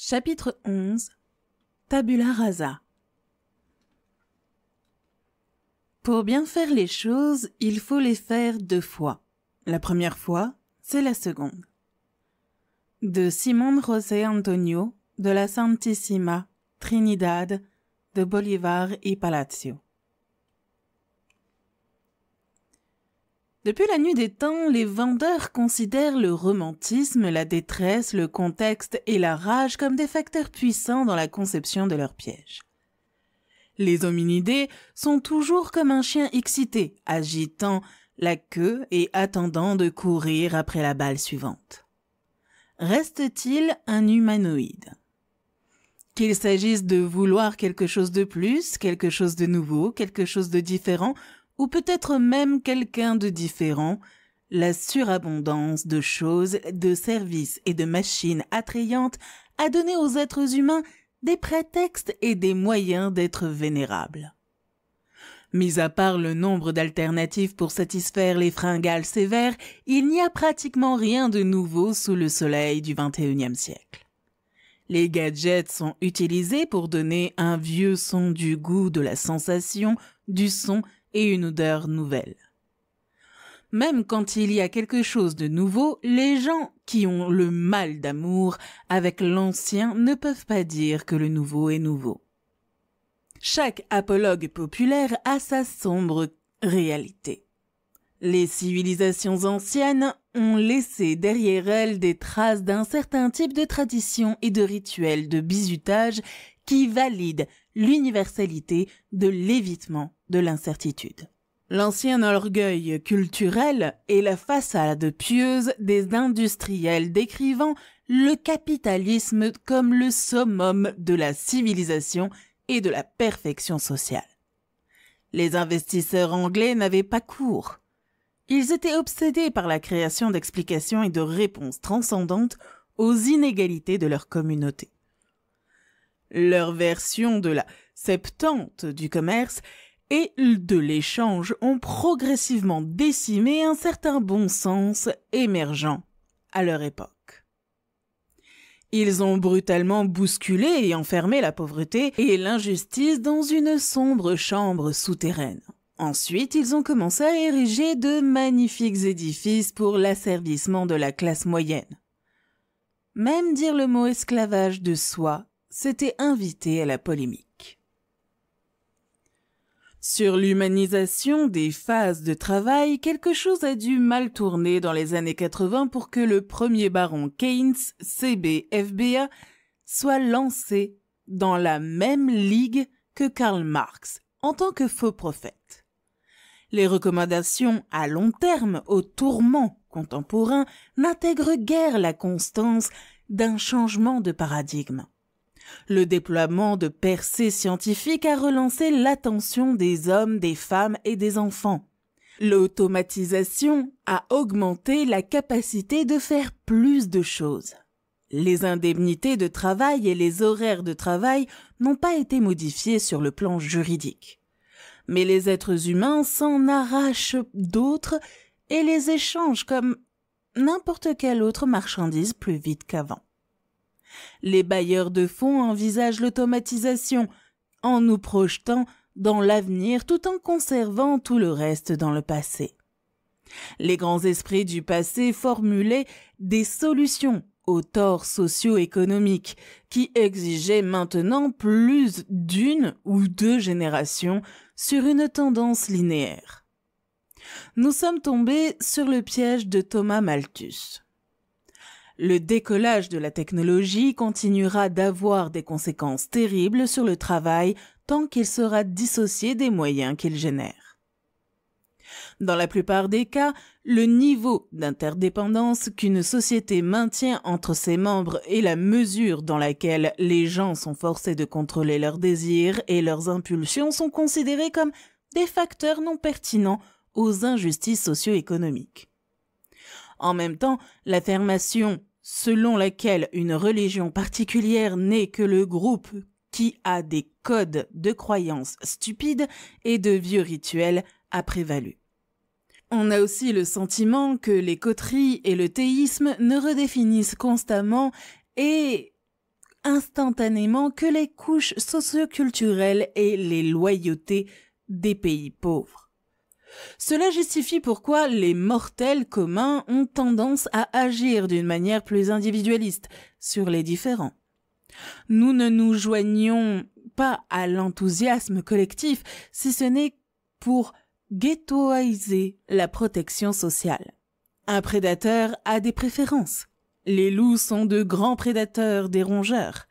Chapitre 11 Tabula rasa Pour bien faire les choses, il faut les faire deux fois. La première fois, c'est la seconde. De Simon José Antonio, de la Santissima, Trinidad, de Bolivar y Palacio. Depuis la nuit des temps, les vendeurs considèrent le romantisme, la détresse, le contexte et la rage comme des facteurs puissants dans la conception de leurs pièges. Les hominidés sont toujours comme un chien excité, agitant la queue et attendant de courir après la balle suivante. Reste-t-il un humanoïde Qu'il s'agisse de vouloir quelque chose de plus, quelque chose de nouveau, quelque chose de différent, ou peut-être même quelqu'un de différent, la surabondance de choses, de services et de machines attrayantes a donné aux êtres humains des prétextes et des moyens d'être vénérables. Mis à part le nombre d'alternatives pour satisfaire les fringales sévères, il n'y a pratiquement rien de nouveau sous le soleil du XXIe siècle. Les gadgets sont utilisés pour donner un vieux son du goût de la sensation, du son et une odeur nouvelle. Même quand il y a quelque chose de nouveau, les gens qui ont le mal d'amour avec l'ancien ne peuvent pas dire que le nouveau est nouveau. Chaque apologue populaire a sa sombre réalité. Les civilisations anciennes ont laissé derrière elles des traces d'un certain type de tradition et de rituel de bizutage qui valident l'universalité de l'évitement de l'incertitude. L'ancien orgueil culturel est la façade pieuse des industriels décrivant le capitalisme comme le summum de la civilisation et de la perfection sociale. Les investisseurs anglais n'avaient pas cours. Ils étaient obsédés par la création d'explications et de réponses transcendantes aux inégalités de leur communauté. Leur version de la Septante du commerce et de l'échange ont progressivement décimé un certain bon sens émergent à leur époque. Ils ont brutalement bousculé et enfermé la pauvreté et l'injustice dans une sombre chambre souterraine. Ensuite, ils ont commencé à ériger de magnifiques édifices pour l'asservissement de la classe moyenne. Même dire le mot esclavage de soi s'était invité à la polémique. Sur l'humanisation des phases de travail, quelque chose a dû mal tourner dans les années 80 pour que le premier baron Keynes, CBFBA, soit lancé dans la même ligue que Karl Marx en tant que faux prophète. Les recommandations à long terme aux tourments contemporains n'intègrent guère la constance d'un changement de paradigme. Le déploiement de percées scientifiques a relancé l'attention des hommes, des femmes et des enfants. L'automatisation a augmenté la capacité de faire plus de choses. Les indemnités de travail et les horaires de travail n'ont pas été modifiés sur le plan juridique. Mais les êtres humains s'en arrachent d'autres et les échangent comme n'importe quelle autre marchandise plus vite qu'avant. Les bailleurs de fonds envisagent l'automatisation en nous projetant dans l'avenir tout en conservant tout le reste dans le passé. Les grands esprits du passé formulaient des solutions aux torts socio-économiques qui exigeaient maintenant plus d'une ou deux générations sur une tendance linéaire. Nous sommes tombés sur le piège de Thomas Malthus. Le décollage de la technologie continuera d'avoir des conséquences terribles sur le travail tant qu'il sera dissocié des moyens qu'il génère. Dans la plupart des cas, le niveau d'interdépendance qu'une société maintient entre ses membres et la mesure dans laquelle les gens sont forcés de contrôler leurs désirs et leurs impulsions sont considérés comme des facteurs non pertinents aux injustices socio-économiques. En même temps, l'affirmation selon laquelle une religion particulière n'est que le groupe qui a des codes de croyances stupides et de vieux rituels a prévalu. On a aussi le sentiment que les coteries et le théisme ne redéfinissent constamment et instantanément que les couches socioculturelles et les loyautés des pays pauvres. Cela justifie pourquoi les mortels communs ont tendance à agir d'une manière plus individualiste sur les différents. Nous ne nous joignons pas à l'enthousiasme collectif si ce n'est pour ghettoiser la protection sociale. Un prédateur a des préférences. Les loups sont de grands prédateurs des rongeurs.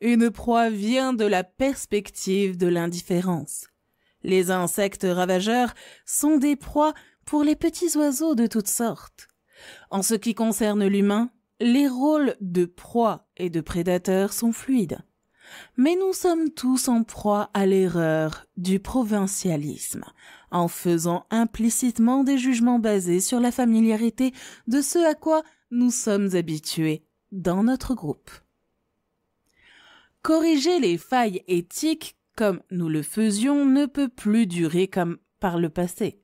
Une proie vient de la perspective de l'indifférence. Les insectes ravageurs sont des proies pour les petits oiseaux de toutes sortes. En ce qui concerne l'humain, les rôles de proie et de prédateur sont fluides. Mais nous sommes tous en proie à l'erreur du provincialisme, en faisant implicitement des jugements basés sur la familiarité de ce à quoi nous sommes habitués dans notre groupe. Corriger les failles éthiques comme nous le faisions, ne peut plus durer comme par le passé.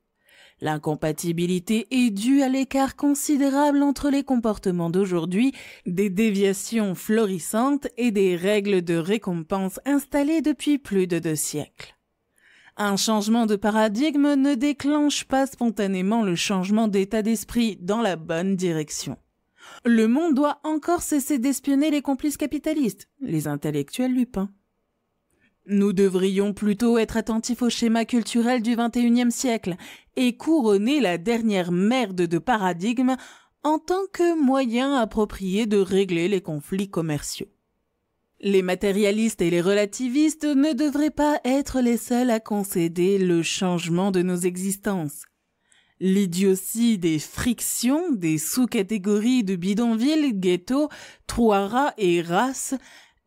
L'incompatibilité est due à l'écart considérable entre les comportements d'aujourd'hui, des déviations florissantes et des règles de récompense installées depuis plus de deux siècles. Un changement de paradigme ne déclenche pas spontanément le changement d'état d'esprit dans la bonne direction. Le monde doit encore cesser d'espionner les complices capitalistes, les intellectuels lupins. Nous devrions plutôt être attentifs au schéma culturel du XXIe siècle et couronner la dernière merde de paradigme en tant que moyen approprié de régler les conflits commerciaux. Les matérialistes et les relativistes ne devraient pas être les seuls à concéder le changement de nos existences. L'idiotie des frictions, des sous-catégories de ghetto, ghettos, rats et races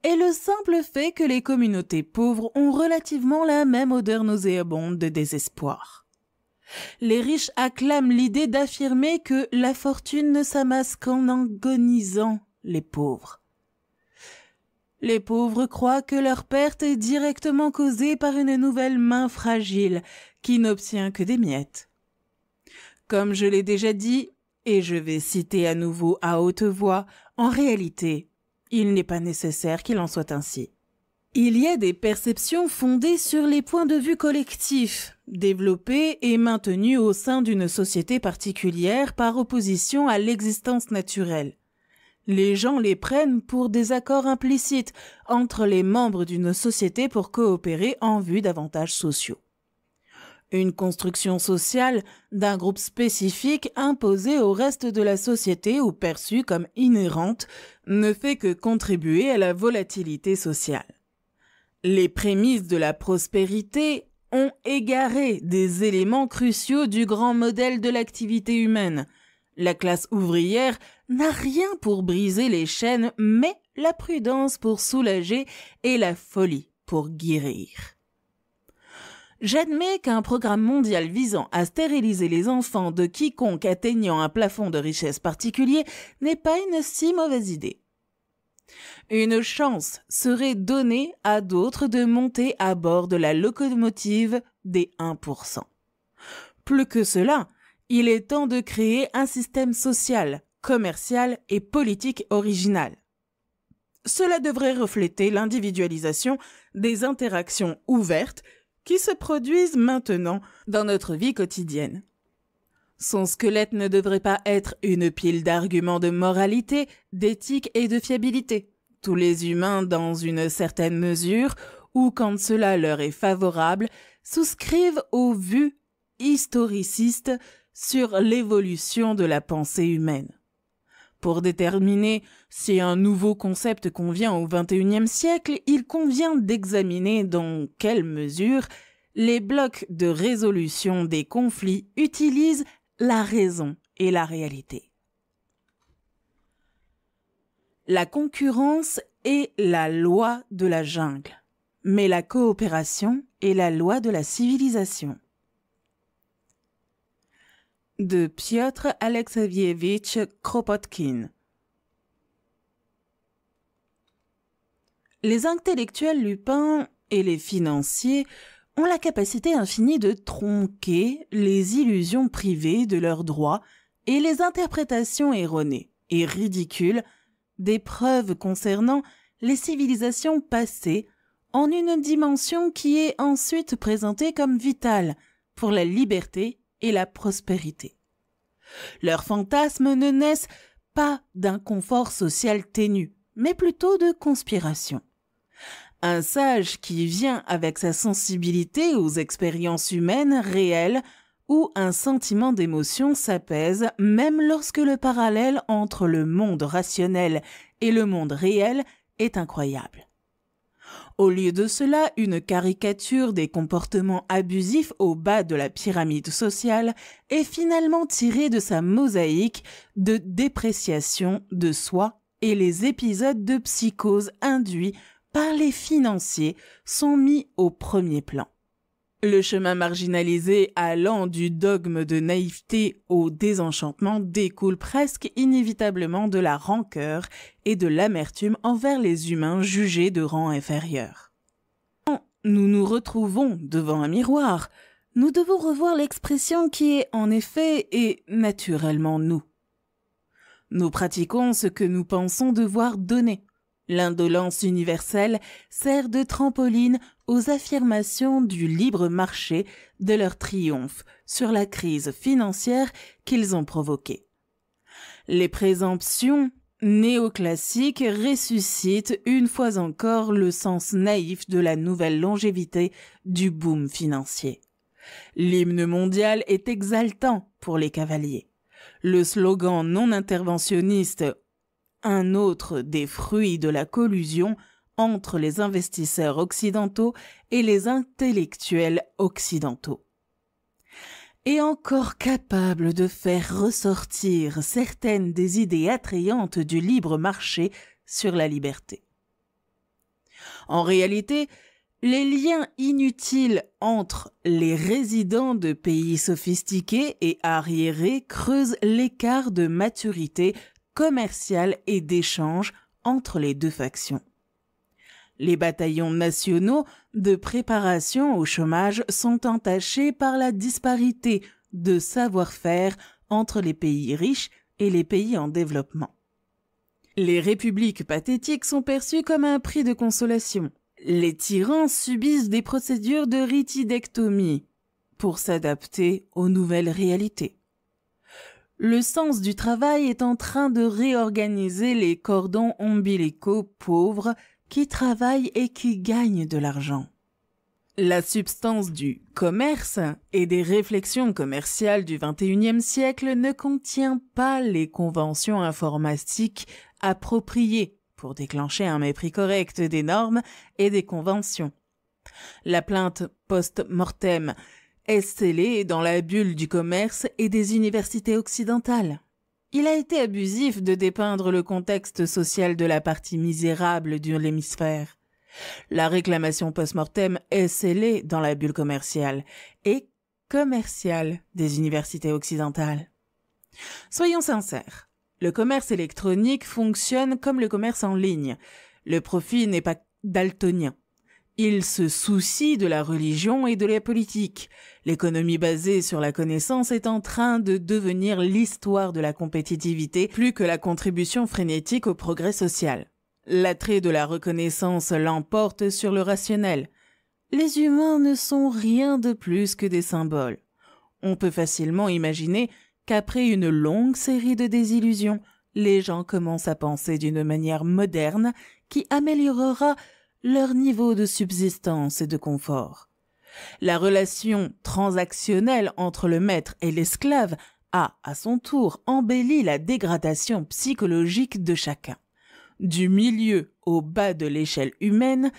et le simple fait que les communautés pauvres ont relativement la même odeur nauséabonde de désespoir. Les riches acclament l'idée d'affirmer que la fortune ne s'amasse qu'en agonisant les pauvres. Les pauvres croient que leur perte est directement causée par une nouvelle main fragile qui n'obtient que des miettes. Comme je l'ai déjà dit, et je vais citer à nouveau à haute voix, en réalité, il n'est pas nécessaire qu'il en soit ainsi. Il y a des perceptions fondées sur les points de vue collectifs, développés et maintenus au sein d'une société particulière par opposition à l'existence naturelle. Les gens les prennent pour des accords implicites entre les membres d'une société pour coopérer en vue d'avantages sociaux une construction sociale d'un groupe spécifique imposée au reste de la société ou perçue comme inhérente, ne fait que contribuer à la volatilité sociale. Les prémices de la prospérité ont égaré des éléments cruciaux du grand modèle de l'activité humaine. La classe ouvrière n'a rien pour briser les chaînes, mais la prudence pour soulager et la folie pour guérir. J'admets qu'un programme mondial visant à stériliser les enfants de quiconque atteignant un plafond de richesse particulier n'est pas une si mauvaise idée. Une chance serait donnée à d'autres de monter à bord de la locomotive des 1%. Plus que cela, il est temps de créer un système social, commercial et politique original. Cela devrait refléter l'individualisation des interactions ouvertes qui se produisent maintenant dans notre vie quotidienne. Son squelette ne devrait pas être une pile d'arguments de moralité, d'éthique et de fiabilité. Tous les humains, dans une certaine mesure, ou quand cela leur est favorable, souscrivent aux vues historicistes sur l'évolution de la pensée humaine. Pour déterminer si un nouveau concept convient au XXIe siècle, il convient d'examiner dans quelle mesure les blocs de résolution des conflits utilisent la raison et la réalité. La concurrence est la loi de la jungle, mais la coopération est la loi de la civilisation de Piotr Alexievitch Kropotkin. Les intellectuels lupins et les financiers ont la capacité infinie de tronquer les illusions privées de leurs droits et les interprétations erronées et ridicules des preuves concernant les civilisations passées en une dimension qui est ensuite présentée comme vitale pour la liberté et la prospérité. Leurs fantasmes ne naissent pas d'un confort social ténu, mais plutôt de conspiration. Un sage qui vient avec sa sensibilité aux expériences humaines réelles où un sentiment d'émotion s'apaise même lorsque le parallèle entre le monde rationnel et le monde réel est incroyable. Au lieu de cela, une caricature des comportements abusifs au bas de la pyramide sociale est finalement tirée de sa mosaïque de dépréciation de soi et les épisodes de psychose induits par les financiers sont mis au premier plan. Le chemin marginalisé allant du dogme de naïveté au désenchantement découle presque inévitablement de la rancœur et de l'amertume envers les humains jugés de rang inférieur. Quand nous nous retrouvons devant un miroir, nous devons revoir l'expression qui est en effet et naturellement nous. Nous pratiquons ce que nous pensons devoir donner. L'indolence universelle sert de trampoline aux affirmations du libre marché de leur triomphe sur la crise financière qu'ils ont provoquée. Les présomptions néoclassiques ressuscitent une fois encore le sens naïf de la nouvelle longévité du boom financier. L'hymne mondial est exaltant pour les cavaliers. Le slogan non interventionniste, un autre des fruits de la collusion, entre les investisseurs occidentaux et les intellectuels occidentaux. Et encore capable de faire ressortir certaines des idées attrayantes du libre marché sur la liberté. En réalité, les liens inutiles entre les résidents de pays sophistiqués et arriérés creusent l'écart de maturité commerciale et d'échange entre les deux factions. Les bataillons nationaux de préparation au chômage sont entachés par la disparité de savoir-faire entre les pays riches et les pays en développement. Les républiques pathétiques sont perçues comme un prix de consolation. Les tyrans subissent des procédures de ritidectomie pour s'adapter aux nouvelles réalités. Le sens du travail est en train de réorganiser les cordons ombilicaux pauvres qui travaillent et qui gagnent de l'argent. La substance du commerce et des réflexions commerciales du XXIe siècle ne contient pas les conventions informatiques appropriées pour déclencher un mépris correct des normes et des conventions. La plainte post-mortem est scellée dans la bulle du commerce et des universités occidentales. Il a été abusif de dépeindre le contexte social de la partie misérable de l'hémisphère. La réclamation post-mortem est scellée dans la bulle commerciale et commerciale des universités occidentales. Soyons sincères, le commerce électronique fonctionne comme le commerce en ligne. Le profit n'est pas daltonien. Il se soucie de la religion et de la politique. L'économie basée sur la connaissance est en train de devenir l'histoire de la compétitivité plus que la contribution frénétique au progrès social. L'attrait de la reconnaissance l'emporte sur le rationnel. Les humains ne sont rien de plus que des symboles. On peut facilement imaginer qu'après une longue série de désillusions, les gens commencent à penser d'une manière moderne qui améliorera leur niveau de subsistance et de confort. La relation transactionnelle entre le maître et l'esclave a, à son tour, embelli la dégradation psychologique de chacun. Du milieu au bas de l'échelle humaine,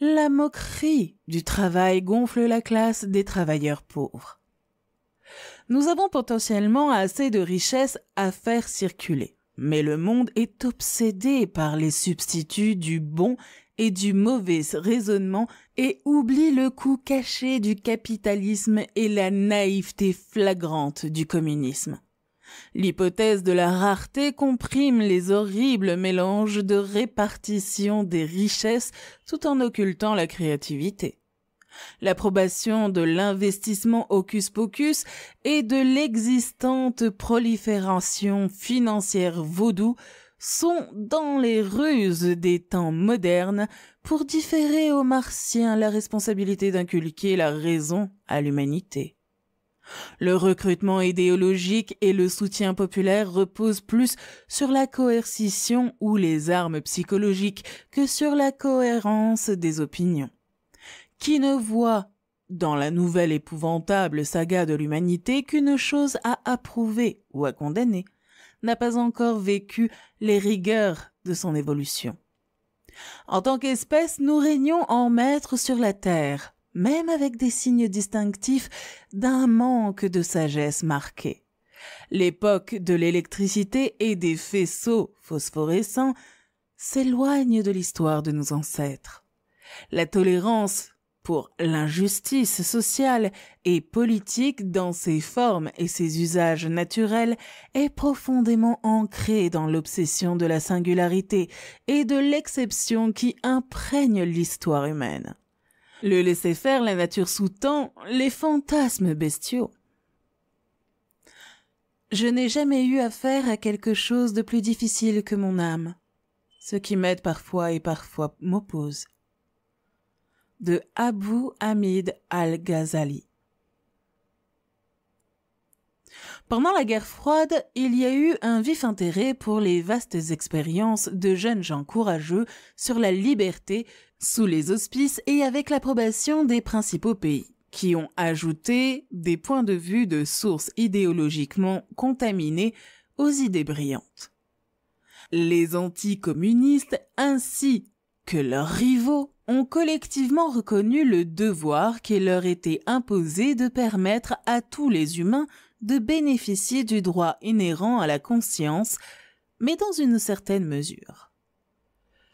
la moquerie du travail gonfle la classe des travailleurs pauvres. Nous avons potentiellement assez de richesses à faire circuler, mais le monde est obsédé par les substituts du bon et du mauvais raisonnement et oublie le coût caché du capitalisme et la naïveté flagrante du communisme. L'hypothèse de la rareté comprime les horribles mélanges de répartition des richesses tout en occultant la créativité. L'approbation de l'investissement hocus pocus et de l'existante prolifération financière vaudou sont dans les ruses des temps modernes pour différer aux martiens la responsabilité d'inculquer la raison à l'humanité. Le recrutement idéologique et le soutien populaire reposent plus sur la coercition ou les armes psychologiques que sur la cohérence des opinions. Qui ne voit dans la nouvelle épouvantable saga de l'humanité qu'une chose à approuver ou à condamner, n'a pas encore vécu les rigueurs de son évolution. En tant qu'espèce, nous régnons en maître sur la Terre, même avec des signes distinctifs d'un manque de sagesse marqué. L'époque de l'électricité et des faisceaux phosphorescents s'éloigne de l'histoire de nos ancêtres. La tolérance pour l'injustice sociale et politique dans ses formes et ses usages naturels est profondément ancrée dans l'obsession de la singularité et de l'exception qui imprègne l'histoire humaine. Le laisser-faire la nature sous-tend les fantasmes bestiaux. Je n'ai jamais eu affaire à quelque chose de plus difficile que mon âme, ce qui m'aide parfois et parfois m'oppose de Abu Hamid al-Ghazali. Pendant la guerre froide, il y a eu un vif intérêt pour les vastes expériences de jeunes gens courageux sur la liberté sous les auspices et avec l'approbation des principaux pays, qui ont ajouté des points de vue de sources idéologiquement contaminées aux idées brillantes. Les anticommunistes ainsi que leurs rivaux ont collectivement reconnu le devoir qui leur était imposé de permettre à tous les humains de bénéficier du droit inhérent à la conscience, mais dans une certaine mesure.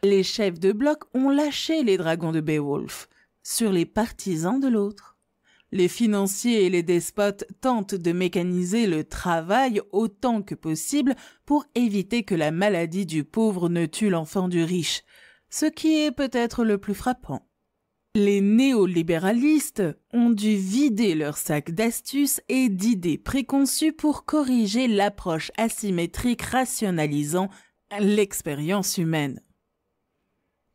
Les chefs de bloc ont lâché les dragons de Beowulf sur les partisans de l'autre. Les financiers et les despotes tentent de mécaniser le travail autant que possible pour éviter que la maladie du pauvre ne tue l'enfant du riche ce qui est peut-être le plus frappant. Les néolibéralistes ont dû vider leur sac d'astuces et d'idées préconçues pour corriger l'approche asymétrique rationalisant l'expérience humaine.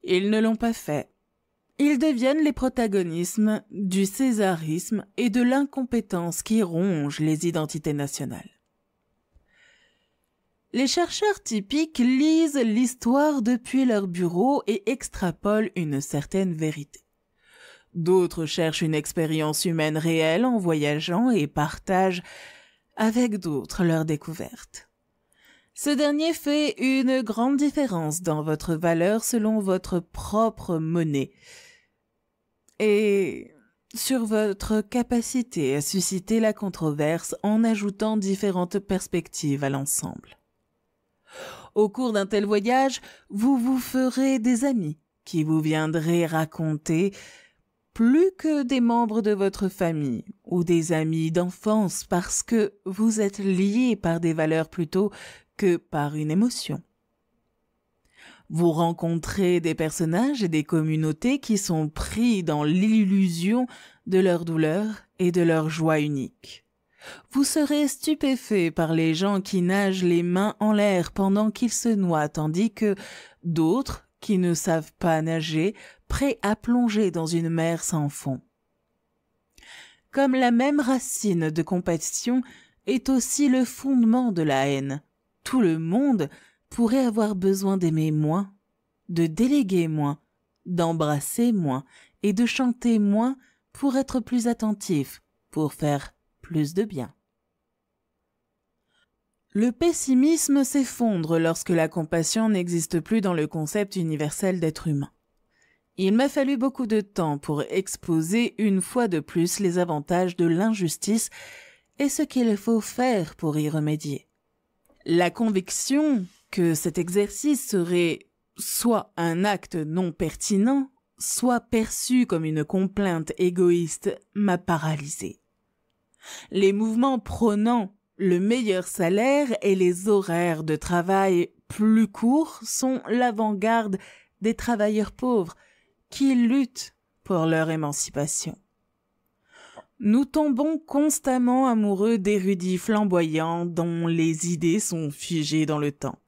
Ils ne l'ont pas fait. Ils deviennent les protagonismes du césarisme et de l'incompétence qui ronge les identités nationales. Les chercheurs typiques lisent l'histoire depuis leur bureau et extrapolent une certaine vérité. D'autres cherchent une expérience humaine réelle en voyageant et partagent avec d'autres leurs découvertes. Ce dernier fait une grande différence dans votre valeur selon votre propre monnaie et sur votre capacité à susciter la controverse en ajoutant différentes perspectives à l'ensemble. Au cours d'un tel voyage, vous vous ferez des amis qui vous viendrez raconter plus que des membres de votre famille ou des amis d'enfance parce que vous êtes liés par des valeurs plutôt que par une émotion. Vous rencontrez des personnages et des communautés qui sont pris dans l'illusion de leur douleur et de leur joie unique. Vous serez stupéfait par les gens qui nagent les mains en l'air pendant qu'ils se noient, tandis que d'autres, qui ne savent pas nager, prêts à plonger dans une mer sans fond. Comme la même racine de compassion est aussi le fondement de la haine, tout le monde pourrait avoir besoin d'aimer moins, de déléguer moins, d'embrasser moins et de chanter moins pour être plus attentif, pour faire plus de bien. Le pessimisme s'effondre lorsque la compassion n'existe plus dans le concept universel d'être humain. Il m'a fallu beaucoup de temps pour exposer une fois de plus les avantages de l'injustice et ce qu'il faut faire pour y remédier. La conviction que cet exercice serait soit un acte non pertinent, soit perçu comme une complainte égoïste, m'a paralysée. Les mouvements prônant le meilleur salaire et les horaires de travail plus courts sont l'avant-garde des travailleurs pauvres qui luttent pour leur émancipation. Nous tombons constamment amoureux d'érudits flamboyants dont les idées sont figées dans le temps,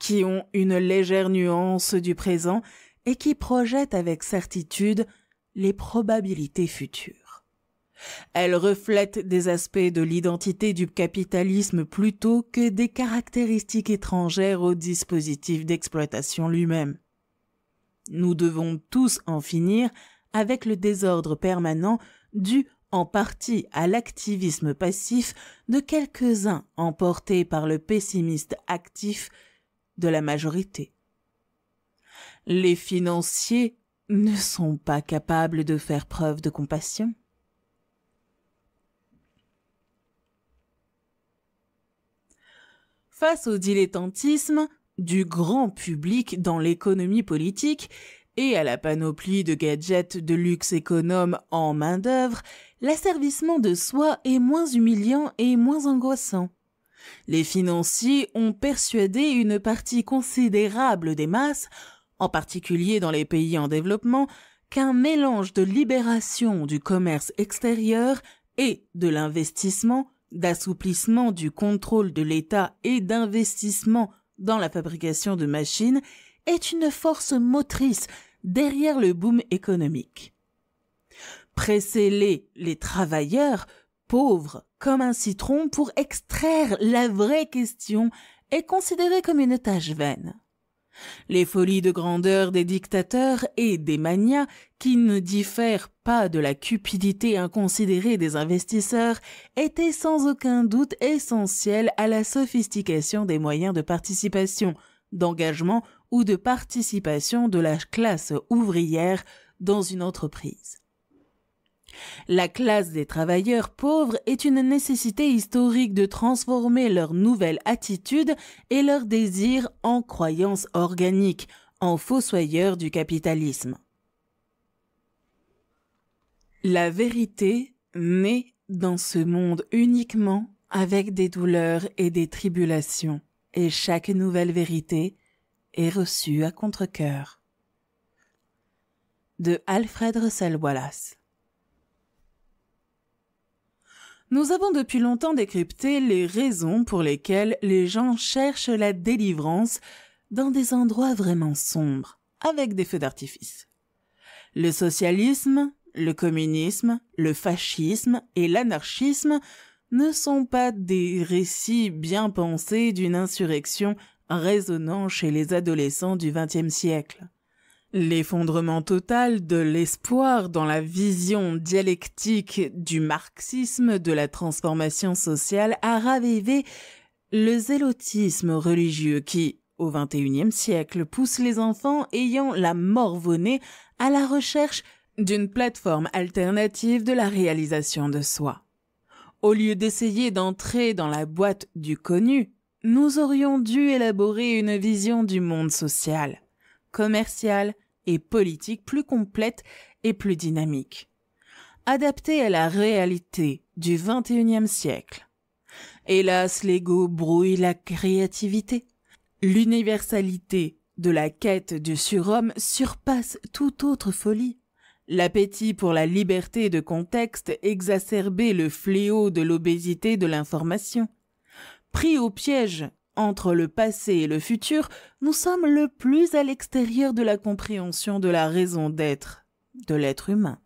qui ont une légère nuance du présent et qui projettent avec certitude les probabilités futures. Elle reflète des aspects de l'identité du capitalisme plutôt que des caractéristiques étrangères au dispositif d'exploitation lui-même. Nous devons tous en finir avec le désordre permanent dû en partie à l'activisme passif de quelques-uns emportés par le pessimiste actif de la majorité. Les financiers ne sont pas capables de faire preuve de compassion. face au dilettantisme du grand public dans l'économie politique et à la panoplie de gadgets de luxe économe en main-d'œuvre, l'asservissement de soi est moins humiliant et moins angoissant. Les financiers ont persuadé une partie considérable des masses, en particulier dans les pays en développement, qu'un mélange de libération du commerce extérieur et de l'investissement d'assouplissement du contrôle de l'État et d'investissement dans la fabrication de machines est une force motrice derrière le boom économique. Pressez-les, les travailleurs, pauvres comme un citron, pour extraire la vraie question est considéré comme une tâche vaine les folies de grandeur des dictateurs et des manias qui ne diffèrent pas de la cupidité inconsidérée des investisseurs étaient sans aucun doute essentielles à la sophistication des moyens de participation, d'engagement ou de participation de la classe ouvrière dans une entreprise. La classe des travailleurs pauvres est une nécessité historique de transformer leur nouvelle attitude et leurs désirs en croyances organiques, en soyeurs du capitalisme. La vérité naît dans ce monde uniquement avec des douleurs et des tribulations, et chaque nouvelle vérité est reçue à contre-cœur. De Alfred Russell Wallace Nous avons depuis longtemps décrypté les raisons pour lesquelles les gens cherchent la délivrance dans des endroits vraiment sombres, avec des feux d'artifice. Le socialisme, le communisme, le fascisme et l'anarchisme ne sont pas des récits bien pensés d'une insurrection résonnant chez les adolescents du XXe siècle. L'effondrement total de l'espoir dans la vision dialectique du marxisme de la transformation sociale a ravivé le zélotisme religieux qui, au XXIe siècle, pousse les enfants ayant la morvonnée à la recherche d'une plateforme alternative de la réalisation de soi. Au lieu d'essayer d'entrer dans la boîte du connu, nous aurions dû élaborer une vision du monde social commerciale et politique plus complète et plus dynamique, adaptée à la réalité du XXIe siècle. Hélas, l'ego brouille la créativité. L'universalité de la quête du surhomme surpasse toute autre folie. L'appétit pour la liberté de contexte exacerbait le fléau de l'obésité de l'information. Pris au piège entre le passé et le futur, nous sommes le plus à l'extérieur de la compréhension de la raison d'être de l'être humain.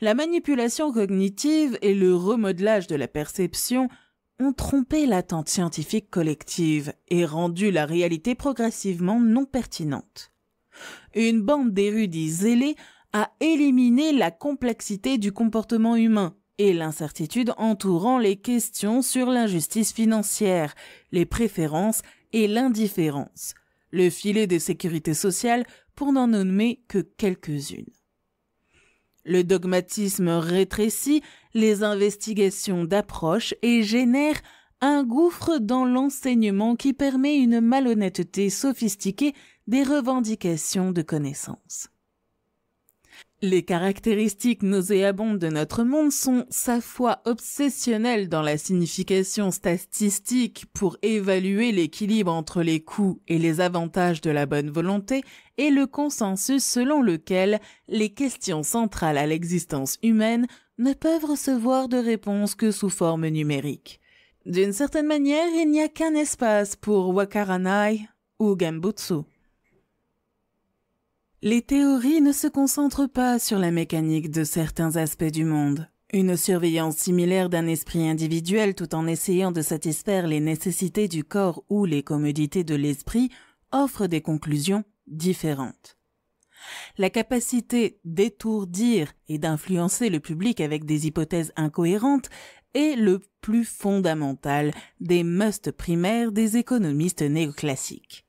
La manipulation cognitive et le remodelage de la perception ont trompé l'attente scientifique collective et rendu la réalité progressivement non pertinente. Une bande d'érudits zélés a éliminé la complexité du comportement humain et l'incertitude entourant les questions sur l'injustice financière, les préférences et l'indifférence. Le filet des sécurité sociale pour n'en nommer que quelques-unes. Le dogmatisme rétrécit les investigations d'approche et génère un gouffre dans l'enseignement qui permet une malhonnêteté sophistiquée des revendications de connaissances. Les caractéristiques nauséabondes de notre monde sont sa foi obsessionnelle dans la signification statistique pour évaluer l'équilibre entre les coûts et les avantages de la bonne volonté et le consensus selon lequel les questions centrales à l'existence humaine ne peuvent recevoir de réponse que sous forme numérique. D'une certaine manière, il n'y a qu'un espace pour Wakaranai ou Gambutsu. Les théories ne se concentrent pas sur la mécanique de certains aspects du monde. Une surveillance similaire d'un esprit individuel tout en essayant de satisfaire les nécessités du corps ou les commodités de l'esprit offre des conclusions différentes. La capacité d'étourdir et d'influencer le public avec des hypothèses incohérentes est le plus fondamental des musts primaires des économistes néoclassiques.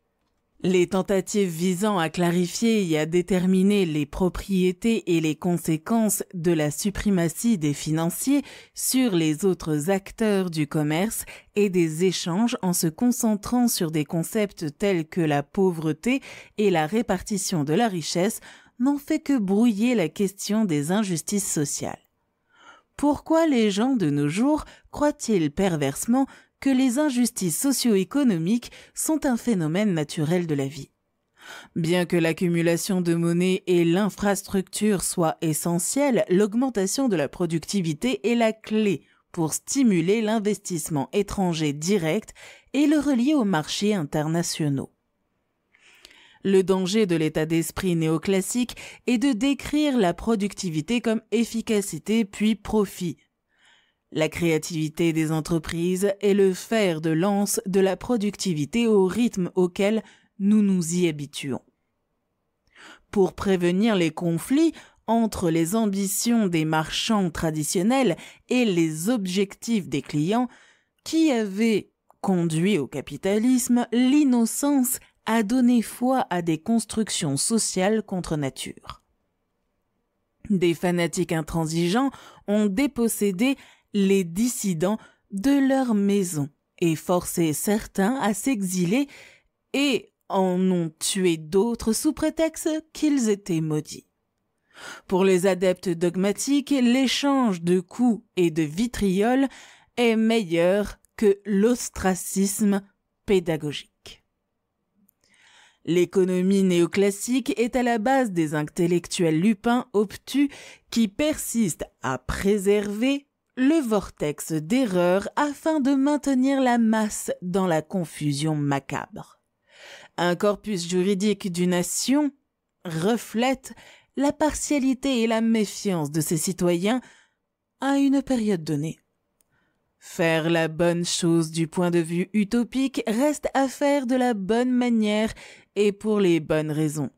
Les tentatives visant à clarifier et à déterminer les propriétés et les conséquences de la suprématie des financiers sur les autres acteurs du commerce et des échanges en se concentrant sur des concepts tels que la pauvreté et la répartition de la richesse n'ont fait que brouiller la question des injustices sociales. Pourquoi les gens de nos jours croient-ils perversement que les injustices socio-économiques sont un phénomène naturel de la vie. Bien que l'accumulation de monnaie et l'infrastructure soient essentielles, l'augmentation de la productivité est la clé pour stimuler l'investissement étranger direct et le relier aux marchés internationaux. Le danger de l'état d'esprit néoclassique est de décrire la productivité comme efficacité puis profit, la créativité des entreprises est le fer de lance de la productivité au rythme auquel nous nous y habituons. Pour prévenir les conflits entre les ambitions des marchands traditionnels et les objectifs des clients, qui avaient conduit au capitalisme, l'innocence a donné foi à des constructions sociales contre nature. Des fanatiques intransigeants ont dépossédé les dissidents de leur maison et forcé certains à s'exiler et en ont tué d'autres sous prétexte qu'ils étaient maudits. Pour les adeptes dogmatiques, l'échange de coups et de vitriol est meilleur que l'ostracisme pédagogique. L'économie néoclassique est à la base des intellectuels lupins obtus qui persistent à préserver le vortex d'erreur afin de maintenir la masse dans la confusion macabre. Un corpus juridique d'une nation reflète la partialité et la méfiance de ses citoyens à une période donnée. Faire la bonne chose du point de vue utopique reste à faire de la bonne manière et pour les bonnes raisons.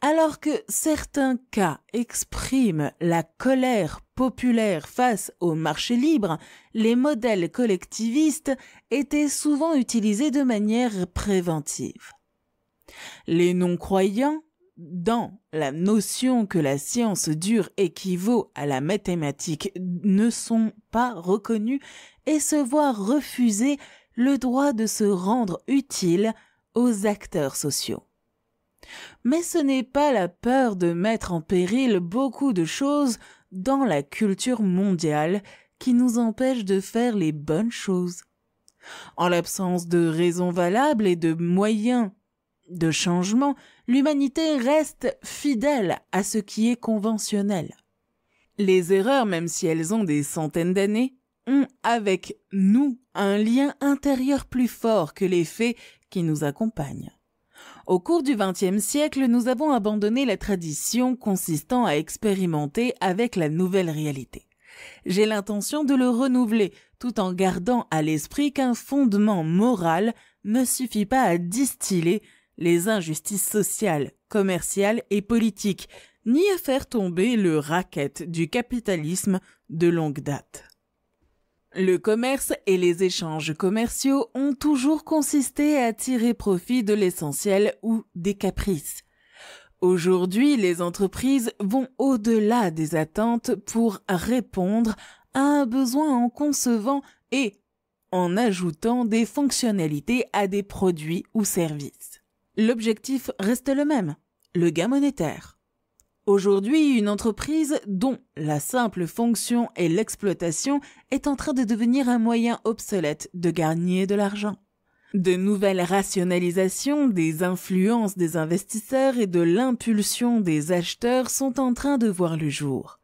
Alors que certains cas expriment la colère populaire face au marché libre, les modèles collectivistes étaient souvent utilisés de manière préventive. Les non-croyants, dans la notion que la science dure équivaut à la mathématique, ne sont pas reconnus et se voient refuser le droit de se rendre utile aux acteurs sociaux. Mais ce n'est pas la peur de mettre en péril beaucoup de choses dans la culture mondiale qui nous empêche de faire les bonnes choses. En l'absence de raisons valables et de moyens de changement, l'humanité reste fidèle à ce qui est conventionnel. Les erreurs, même si elles ont des centaines d'années, ont avec nous un lien intérieur plus fort que les faits qui nous accompagnent. Au cours du XXe siècle, nous avons abandonné la tradition consistant à expérimenter avec la nouvelle réalité. J'ai l'intention de le renouveler tout en gardant à l'esprit qu'un fondement moral ne suffit pas à distiller les injustices sociales, commerciales et politiques, ni à faire tomber le racket du capitalisme de longue date. Le commerce et les échanges commerciaux ont toujours consisté à tirer profit de l'essentiel ou des caprices. Aujourd'hui, les entreprises vont au-delà des attentes pour répondre à un besoin en concevant et en ajoutant des fonctionnalités à des produits ou services. L'objectif reste le même, le gain monétaire. Aujourd'hui, une entreprise dont la simple fonction est l'exploitation est en train de devenir un moyen obsolète de gagner de l'argent. De nouvelles rationalisations des influences des investisseurs et de l'impulsion des acheteurs sont en train de voir le jour.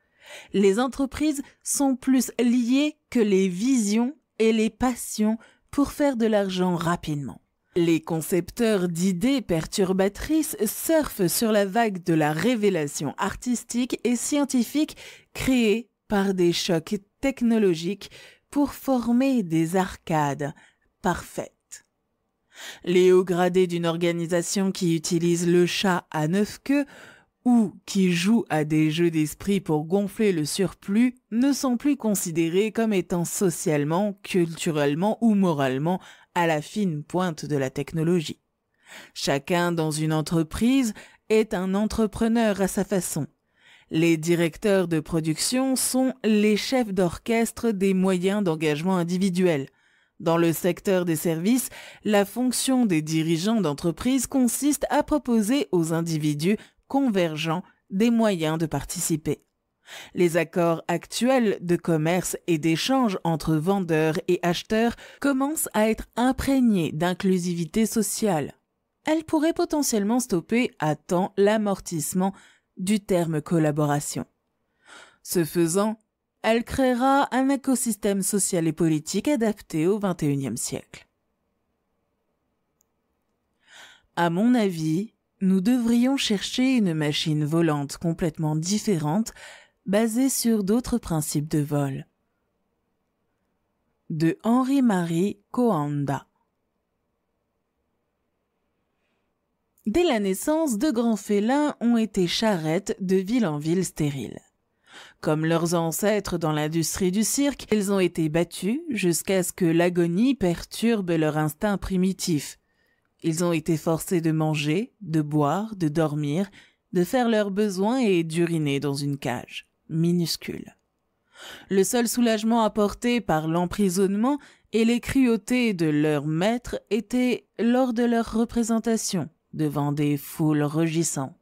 Les entreprises sont plus liées que les visions et les passions pour faire de l'argent rapidement. Les concepteurs d'idées perturbatrices surfent sur la vague de la révélation artistique et scientifique créée par des chocs technologiques pour former des arcades parfaites. Les hauts gradés d'une organisation qui utilise le chat à neuf queues ou qui joue à des jeux d'esprit pour gonfler le surplus ne sont plus considérés comme étant socialement, culturellement ou moralement à la fine pointe de la technologie. Chacun dans une entreprise est un entrepreneur à sa façon. Les directeurs de production sont les chefs d'orchestre des moyens d'engagement individuel. Dans le secteur des services, la fonction des dirigeants d'entreprise consiste à proposer aux individus convergents des moyens de participer. Les accords actuels de commerce et d'échange entre vendeurs et acheteurs commencent à être imprégnés d'inclusivité sociale. Elle pourrait potentiellement stopper à temps l'amortissement du terme collaboration. Ce faisant, elle créera un écosystème social et politique adapté au XXIe siècle. À mon avis, nous devrions chercher une machine volante complètement différente basé sur d'autres principes de vol. De Henri-Marie Coanda. Dès la naissance, de grands félins ont été charrettes de ville en ville stérile. Comme leurs ancêtres dans l'industrie du cirque, ils ont été battus jusqu'à ce que l'agonie perturbe leur instinct primitif. Ils ont été forcés de manger, de boire, de dormir, de faire leurs besoins et d'uriner dans une cage minuscule. Le seul soulagement apporté par l'emprisonnement et les cruautés de leur maître était lors de leur représentation devant des foules rugissantes.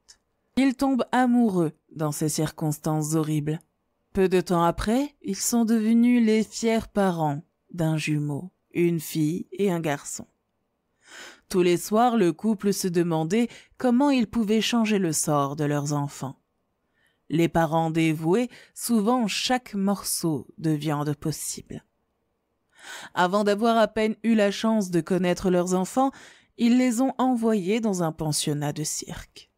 Ils tombent amoureux dans ces circonstances horribles. Peu de temps après, ils sont devenus les fiers parents d'un jumeau, une fille et un garçon. Tous les soirs, le couple se demandait comment ils pouvaient changer le sort de leurs enfants les parents dévoués, souvent chaque morceau de viande possible. Avant d'avoir à peine eu la chance de connaître leurs enfants, ils les ont envoyés dans un pensionnat de cirque.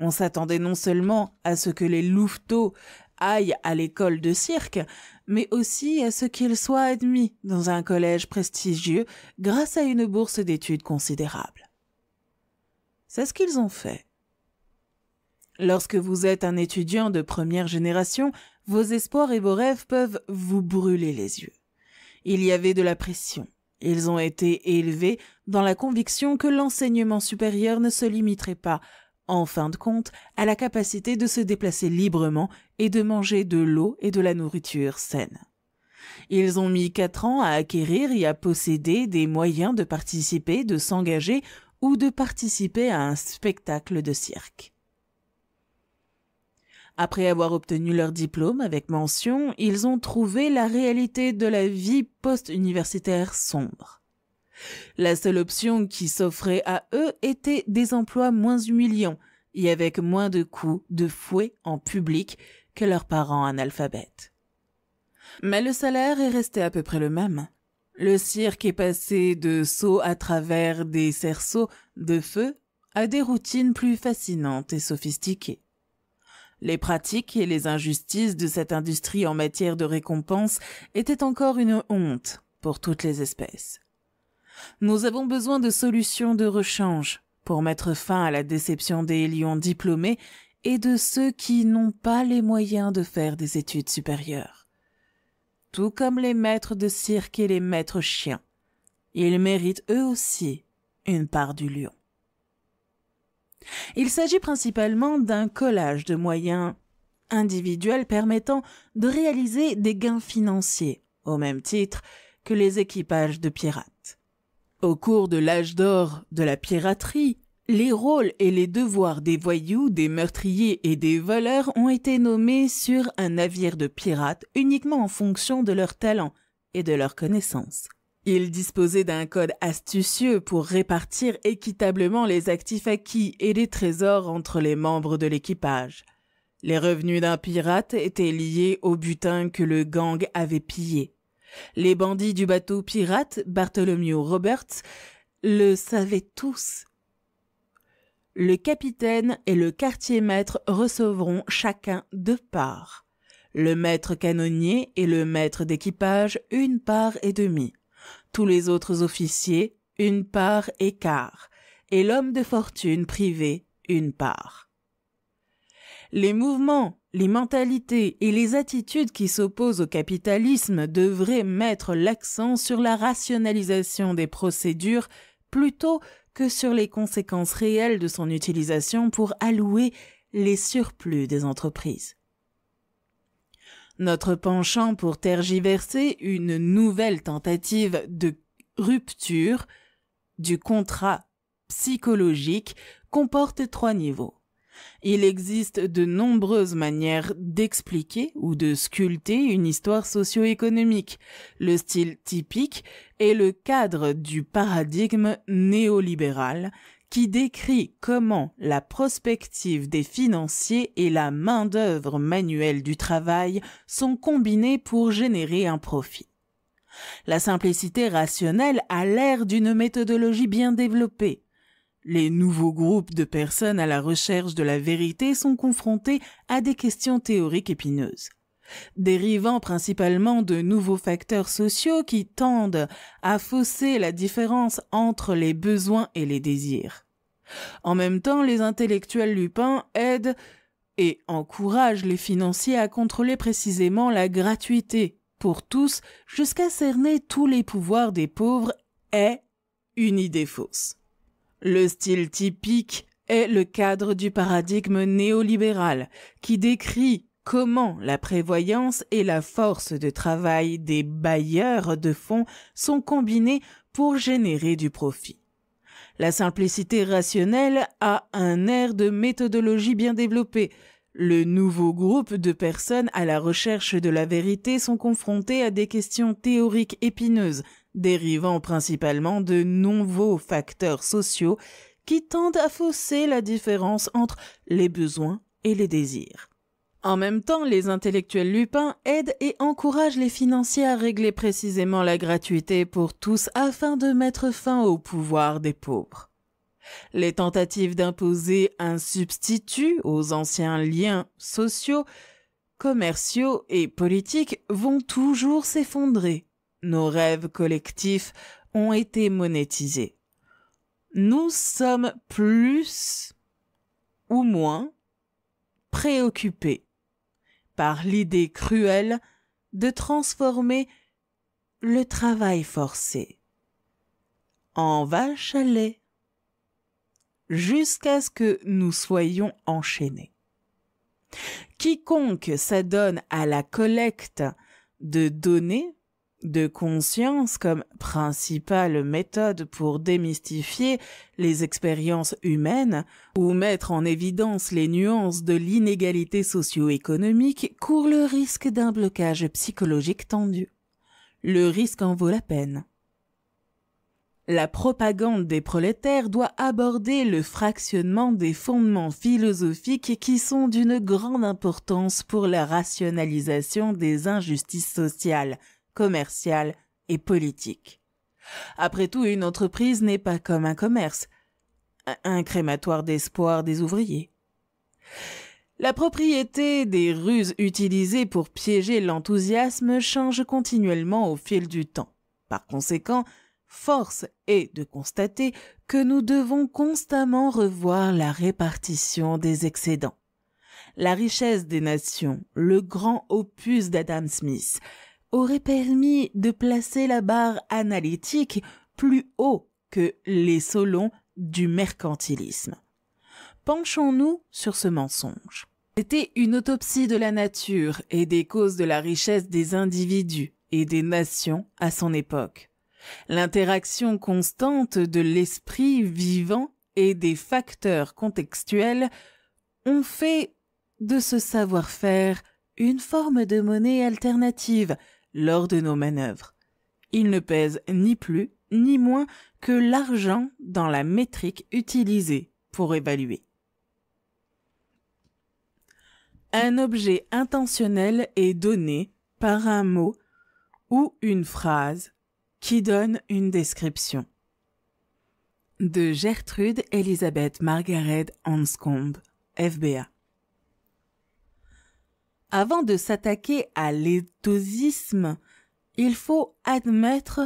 On s'attendait non seulement à ce que les louveteaux aillent à l'école de cirque, mais aussi à ce qu'ils soient admis dans un collège prestigieux grâce à une bourse d'études considérable. C'est ce qu'ils ont fait. Lorsque vous êtes un étudiant de première génération, vos espoirs et vos rêves peuvent vous brûler les yeux. Il y avait de la pression. Ils ont été élevés dans la conviction que l'enseignement supérieur ne se limiterait pas, en fin de compte, à la capacité de se déplacer librement et de manger de l'eau et de la nourriture saine. Ils ont mis quatre ans à acquérir et à posséder des moyens de participer, de s'engager ou de participer à un spectacle de cirque. Après avoir obtenu leur diplôme avec mention, ils ont trouvé la réalité de la vie post-universitaire sombre. La seule option qui s'offrait à eux était des emplois moins humiliants et avec moins de coups de fouet en public que leurs parents analphabètes. Mais le salaire est resté à peu près le même. Le cirque est passé de sauts à travers des cerceaux de feu à des routines plus fascinantes et sophistiquées. Les pratiques et les injustices de cette industrie en matière de récompense étaient encore une honte pour toutes les espèces. Nous avons besoin de solutions de rechange pour mettre fin à la déception des lions diplômés et de ceux qui n'ont pas les moyens de faire des études supérieures. Tout comme les maîtres de cirque et les maîtres chiens, ils méritent eux aussi une part du lion. Il s'agit principalement d'un collage de moyens individuels permettant de réaliser des gains financiers, au même titre que les équipages de pirates. Au cours de l'âge d'or de la piraterie, les rôles et les devoirs des voyous, des meurtriers et des voleurs ont été nommés sur un navire de pirates uniquement en fonction de leurs talents et de leurs connaissances. Il disposait d'un code astucieux pour répartir équitablement les actifs acquis et les trésors entre les membres de l'équipage. Les revenus d'un pirate étaient liés au butin que le gang avait pillé. Les bandits du bateau pirate, Bartholomew Roberts, le savaient tous. Le capitaine et le quartier-maître recevront chacun deux parts. Le maître canonnier et le maître d'équipage une part et demie tous les autres officiers une part écart, et l'homme de fortune privé une part. Les mouvements, les mentalités et les attitudes qui s'opposent au capitalisme devraient mettre l'accent sur la rationalisation des procédures plutôt que sur les conséquences réelles de son utilisation pour allouer les surplus des entreprises. Notre penchant pour tergiverser une nouvelle tentative de rupture du contrat psychologique comporte trois niveaux. Il existe de nombreuses manières d'expliquer ou de sculpter une histoire socio-économique. Le style typique est le cadre du paradigme néolibéral qui décrit comment la prospective des financiers et la main-d'œuvre manuelle du travail sont combinées pour générer un profit. La simplicité rationnelle a l'air d'une méthodologie bien développée. Les nouveaux groupes de personnes à la recherche de la vérité sont confrontés à des questions théoriques épineuses dérivant principalement de nouveaux facteurs sociaux qui tendent à fausser la différence entre les besoins et les désirs. En même temps, les intellectuels lupins aident et encouragent les financiers à contrôler précisément la gratuité pour tous jusqu'à cerner tous les pouvoirs des pauvres est une idée fausse. Le style typique est le cadre du paradigme néolibéral qui décrit comment la prévoyance et la force de travail des bailleurs de fonds sont combinés pour générer du profit. La simplicité rationnelle a un air de méthodologie bien développée. Le nouveau groupe de personnes à la recherche de la vérité sont confrontés à des questions théoriques épineuses, dérivant principalement de nouveaux facteurs sociaux qui tendent à fausser la différence entre les besoins et les désirs. En même temps, les intellectuels lupins aident et encouragent les financiers à régler précisément la gratuité pour tous afin de mettre fin au pouvoir des pauvres. Les tentatives d'imposer un substitut aux anciens liens sociaux, commerciaux et politiques vont toujours s'effondrer. Nos rêves collectifs ont été monétisés. Nous sommes plus ou moins préoccupés par l'idée cruelle de transformer le travail forcé en vache à lait jusqu'à ce que nous soyons enchaînés. Quiconque s'adonne à la collecte de données de conscience comme principale méthode pour démystifier les expériences humaines ou mettre en évidence les nuances de l'inégalité socio-économique court le risque d'un blocage psychologique tendu. Le risque en vaut la peine. La propagande des prolétaires doit aborder le fractionnement des fondements philosophiques qui sont d'une grande importance pour la rationalisation des injustices sociales, Commercial et politique. Après tout, une entreprise n'est pas comme un commerce, un crématoire d'espoir des ouvriers. La propriété des ruses utilisées pour piéger l'enthousiasme change continuellement au fil du temps. Par conséquent, force est de constater que nous devons constamment revoir la répartition des excédents. La richesse des nations, le grand opus d'Adam Smith, aurait permis de placer la barre analytique plus haut que les solons du mercantilisme. Penchons-nous sur ce mensonge. C'était une autopsie de la nature et des causes de la richesse des individus et des nations à son époque. L'interaction constante de l'esprit vivant et des facteurs contextuels ont fait de ce savoir-faire une forme de monnaie alternative lors de nos manœuvres. Il ne pèse ni plus ni moins que l'argent dans la métrique utilisée pour évaluer. Un objet intentionnel est donné par un mot ou une phrase qui donne une description. De Gertrude Elisabeth Margaret Hanscombe, FBA. Avant de s'attaquer à l'éthosisme, il faut admettre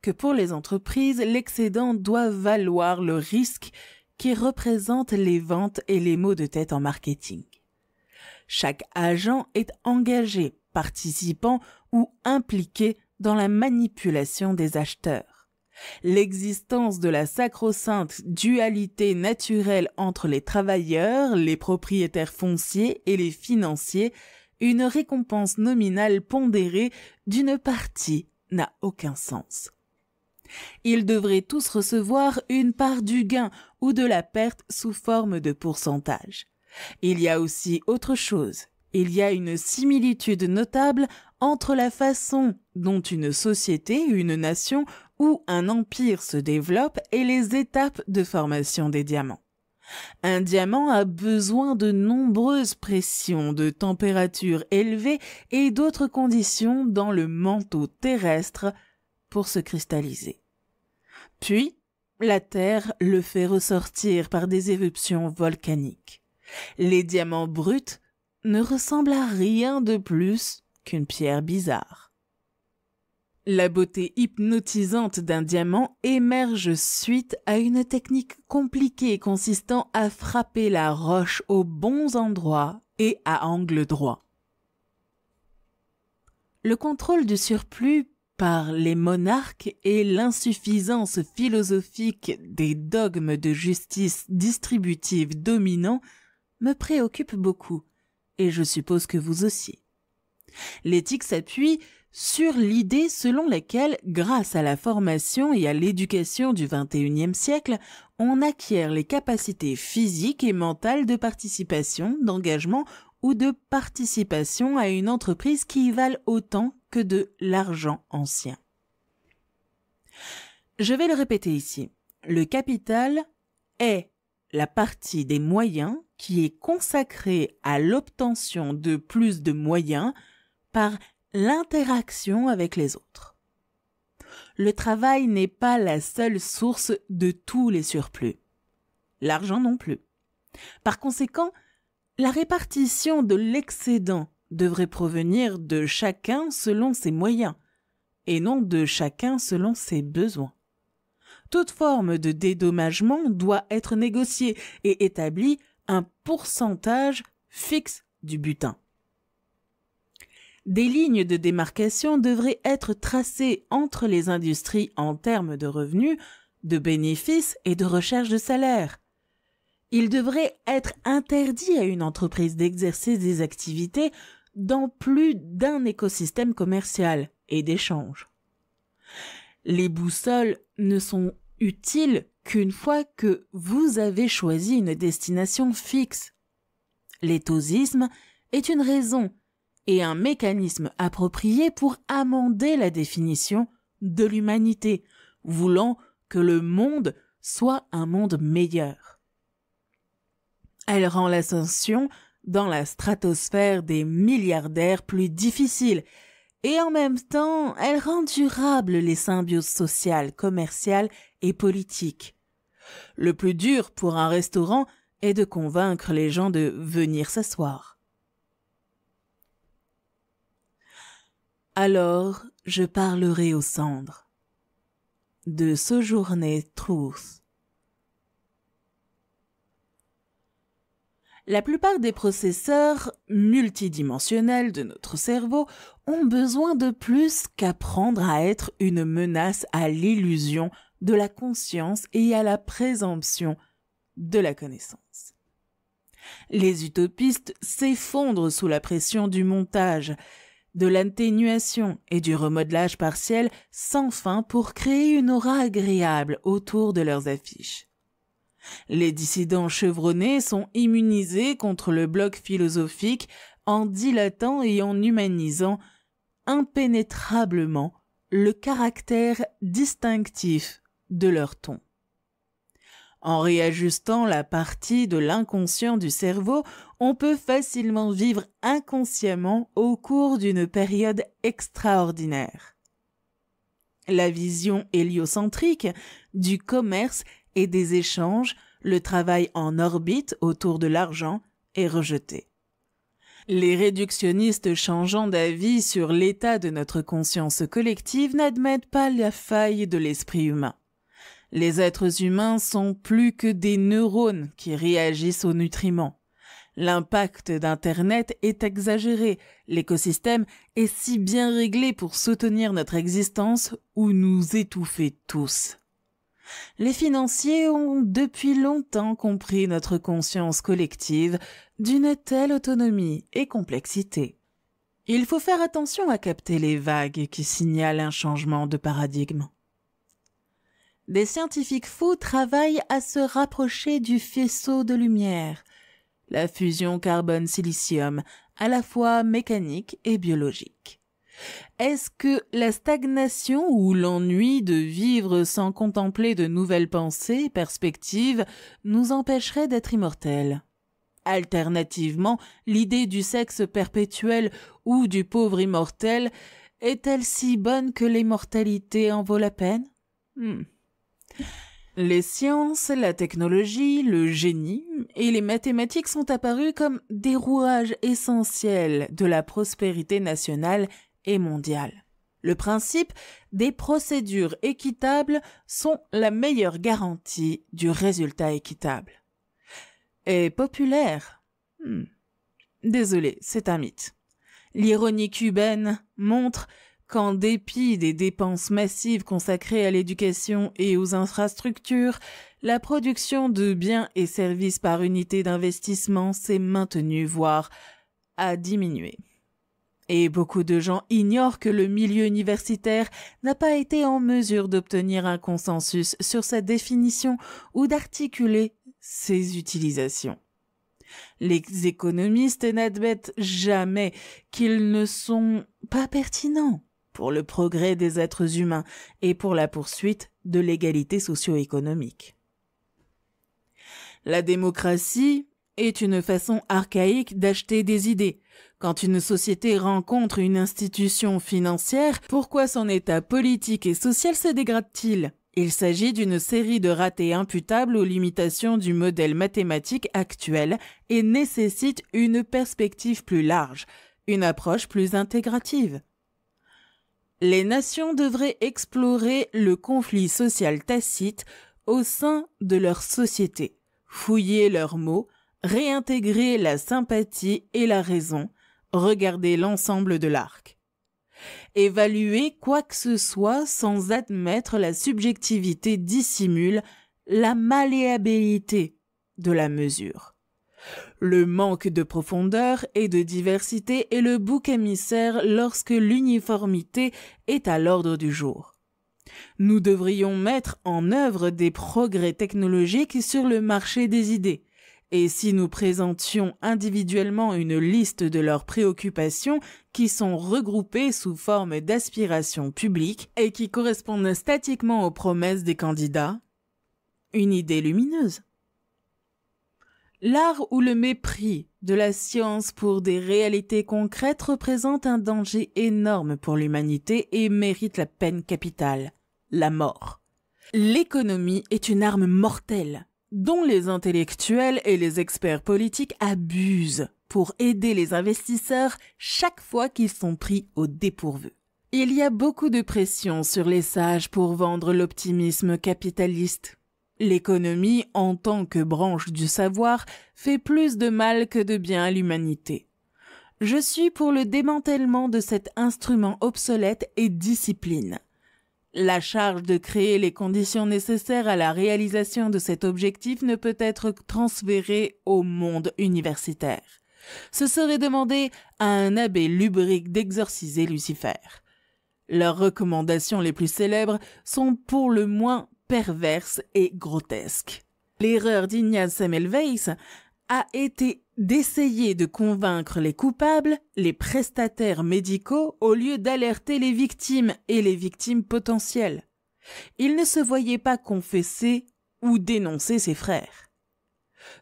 que pour les entreprises, l'excédent doit valoir le risque qui représente les ventes et les maux de tête en marketing. Chaque agent est engagé, participant ou impliqué dans la manipulation des acheteurs. L'existence de la sacro-sainte dualité naturelle entre les travailleurs, les propriétaires fonciers et les financiers une récompense nominale pondérée d'une partie n'a aucun sens. Ils devraient tous recevoir une part du gain ou de la perte sous forme de pourcentage. Il y a aussi autre chose. Il y a une similitude notable entre la façon dont une société, une nation ou un empire se développe et les étapes de formation des diamants. Un diamant a besoin de nombreuses pressions, de températures élevées et d'autres conditions dans le manteau terrestre pour se cristalliser. Puis, la Terre le fait ressortir par des éruptions volcaniques. Les diamants bruts ne ressemblent à rien de plus qu'une pierre bizarre. La beauté hypnotisante d'un diamant émerge suite à une technique compliquée consistant à frapper la roche aux bons endroits et à angle droit. Le contrôle du surplus par les monarques et l'insuffisance philosophique des dogmes de justice distributive dominant me préoccupe beaucoup, et je suppose que vous aussi. L'éthique s'appuie sur l'idée selon laquelle, grâce à la formation et à l'éducation du XXIe siècle, on acquiert les capacités physiques et mentales de participation, d'engagement ou de participation à une entreprise qui y valent autant que de l'argent ancien. Je vais le répéter ici. Le capital est la partie des moyens qui est consacrée à l'obtention de plus de moyens par l'interaction avec les autres. Le travail n'est pas la seule source de tous les surplus. L'argent non plus. Par conséquent, la répartition de l'excédent devrait provenir de chacun selon ses moyens, et non de chacun selon ses besoins. Toute forme de dédommagement doit être négociée et établie un pourcentage fixe du butin. Des lignes de démarcation devraient être tracées entre les industries en termes de revenus, de bénéfices et de recherche de salaire. Il devrait être interdit à une entreprise d'exercer des activités dans plus d'un écosystème commercial et d'échange. Les boussoles ne sont utiles qu'une fois que vous avez choisi une destination fixe. L'éthosisme est une raison et un mécanisme approprié pour amender la définition de l'humanité, voulant que le monde soit un monde meilleur. Elle rend l'ascension dans la stratosphère des milliardaires plus difficile, et en même temps elle rend durable les symbioses sociales, commerciales et politiques. Le plus dur pour un restaurant est de convaincre les gens de venir s'asseoir. Alors je parlerai aux cendres. De journée Truth. La plupart des processeurs multidimensionnels de notre cerveau ont besoin de plus qu'apprendre à être une menace à l'illusion de la conscience et à la présomption de la connaissance. Les utopistes s'effondrent sous la pression du montage de l'atténuation et du remodelage partiel sans fin pour créer une aura agréable autour de leurs affiches. Les dissidents chevronnés sont immunisés contre le bloc philosophique en dilatant et en humanisant impénétrablement le caractère distinctif de leur ton. En réajustant la partie de l'inconscient du cerveau, on peut facilement vivre inconsciemment au cours d'une période extraordinaire. La vision héliocentrique du commerce et des échanges, le travail en orbite autour de l'argent est rejetée. Les réductionnistes changeant d'avis sur l'état de notre conscience collective n'admettent pas la faille de l'esprit humain. Les êtres humains sont plus que des neurones qui réagissent aux nutriments. L'impact d'Internet est exagéré, l'écosystème est si bien réglé pour soutenir notre existence ou nous étouffer tous. Les financiers ont depuis longtemps compris notre conscience collective d'une telle autonomie et complexité. Il faut faire attention à capter les vagues qui signalent un changement de paradigme. Des scientifiques fous travaillent à se rapprocher du faisceau de lumière, la fusion carbone-silicium, à la fois mécanique et biologique. Est-ce que la stagnation ou l'ennui de vivre sans contempler de nouvelles pensées, perspectives, nous empêcherait d'être immortels Alternativement, l'idée du sexe perpétuel ou du pauvre immortel est-elle si bonne que l'immortalité en vaut la peine hmm. Les sciences, la technologie, le génie et les mathématiques sont apparus comme des rouages essentiels de la prospérité nationale et mondiale. Le principe des procédures équitables sont la meilleure garantie du résultat équitable. Est populaire hmm. Désolé, c'est un mythe. L'ironie cubaine montre qu'en dépit des dépenses massives consacrées à l'éducation et aux infrastructures, la production de biens et services par unité d'investissement s'est maintenue, voire a diminué. Et beaucoup de gens ignorent que le milieu universitaire n'a pas été en mesure d'obtenir un consensus sur sa définition ou d'articuler ses utilisations. Les économistes n'admettent jamais qu'ils ne sont pas pertinents pour le progrès des êtres humains et pour la poursuite de l'égalité socio-économique. La démocratie est une façon archaïque d'acheter des idées. Quand une société rencontre une institution financière, pourquoi son état politique et social se dégrade-t-il il s'agit d'une série de ratés imputables aux limitations du modèle mathématique actuel et nécessite une perspective plus large, une approche plus intégrative. Les nations devraient explorer le conflit social tacite au sein de leur société, fouiller leurs mots, réintégrer la sympathie et la raison, regarder l'ensemble de l'arc. Évaluer quoi que ce soit sans admettre la subjectivité dissimule la malléabilité de la mesure le manque de profondeur et de diversité est le bouc émissaire lorsque l'uniformité est à l'ordre du jour. Nous devrions mettre en œuvre des progrès technologiques sur le marché des idées. Et si nous présentions individuellement une liste de leurs préoccupations qui sont regroupées sous forme d'aspirations publiques et qui correspondent statiquement aux promesses des candidats Une idée lumineuse. L'art ou le mépris de la science pour des réalités concrètes représente un danger énorme pour l'humanité et mérite la peine capitale, la mort. L'économie est une arme mortelle dont les intellectuels et les experts politiques abusent pour aider les investisseurs chaque fois qu'ils sont pris au dépourvu. Il y a beaucoup de pression sur les sages pour vendre l'optimisme capitaliste. L'économie, en tant que branche du savoir, fait plus de mal que de bien à l'humanité. Je suis pour le démantèlement de cet instrument obsolète et discipline. La charge de créer les conditions nécessaires à la réalisation de cet objectif ne peut être transférée au monde universitaire. Ce serait demander à un abbé lubrique d'exorciser Lucifer. Leurs recommandations les plus célèbres sont pour le moins perverse et grotesque. L'erreur d'Ignace Semmelweis a été d'essayer de convaincre les coupables, les prestataires médicaux, au lieu d'alerter les victimes et les victimes potentielles. Il ne se voyait pas confesser ou dénoncer ses frères.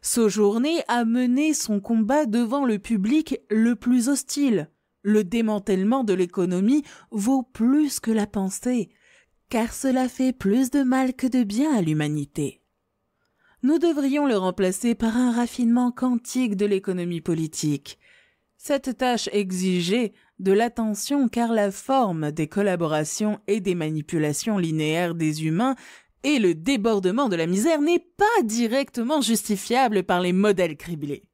Sojourner a mené son combat devant le public le plus hostile. Le démantèlement de l'économie vaut plus que la pensée car cela fait plus de mal que de bien à l'humanité. Nous devrions le remplacer par un raffinement quantique de l'économie politique. Cette tâche exigeait de l'attention car la forme des collaborations et des manipulations linéaires des humains et le débordement de la misère n'est pas directement justifiable par les modèles criblés.